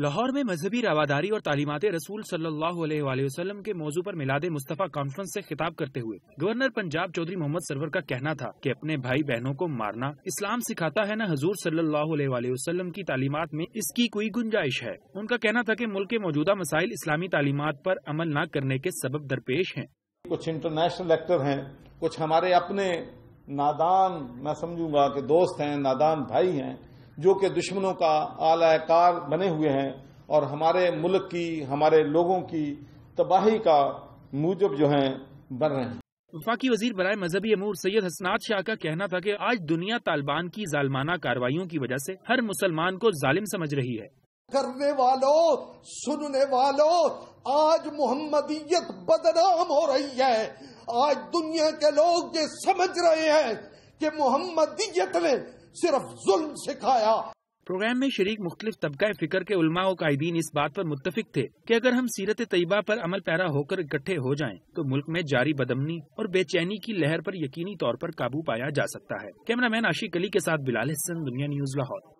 लाहौर में मजहबी रवादारी और तालीमत रसूल सल्लल्लाहु अलैहि वसल्लम के मौजू पर मिलाद मुस्तफ़ा कॉन्फ्रेंस से खिताब करते हुए गवर्नर पंजाब चौधरी मोहम्मद सरवर का कहना था कि अपने भाई बहनों को मारना इस्लाम सिखाता है न हजूर सल्लल्लाहु अलैहि वसल्लम की तालीमत में इसकी कोई गुंजाइश है उनका कहना था की मुल्क के मौजूदा मसाइल इस्लामी तालीमत पर अमल न करने के सबब दरपेश है कुछ इंटरनेशनल एक्टर है कुछ हमारे अपने नादान मैं समझूंगा की दोस्त है नादान भाई है जो कि दुश्मनों का आलाकार बने हुए हैं और हमारे मुल्क की हमारे लोगों की तबाही का मूजब जो है बन रहे हैं वफाकी वजीर बरए मजहबी अमूर सैयद हसनात शाह का कहना था कि आज दुनिया तालिबान की जालमाना कार्रवाई की वजह से हर मुसलमान को जालिम समझ रही है करने वालों सुनने वालों आज मोहम्मदीयत बदनाम हो रही है आज दुनिया के लोग ये समझ रहे हैं कि मोहम्मदीयत ने सिर्फ जुल्म सिखाया प्रोग्राम में शरीक मुख्तलि तबका फिक्र के उलमा और कायदीन इस बात पर मुतफिक थे कि अगर हम सीरत तयबा पर अमल पैरा होकर इकट्ठे हो जाएं तो मुल्क में जारी बदमनी और बेचैनी की लहर पर यकीनी तौर पर काबू पाया जा सकता है कैमरामैन आशिक अली के साथ बिलाल हसन दुनिया न्यूज लाहौर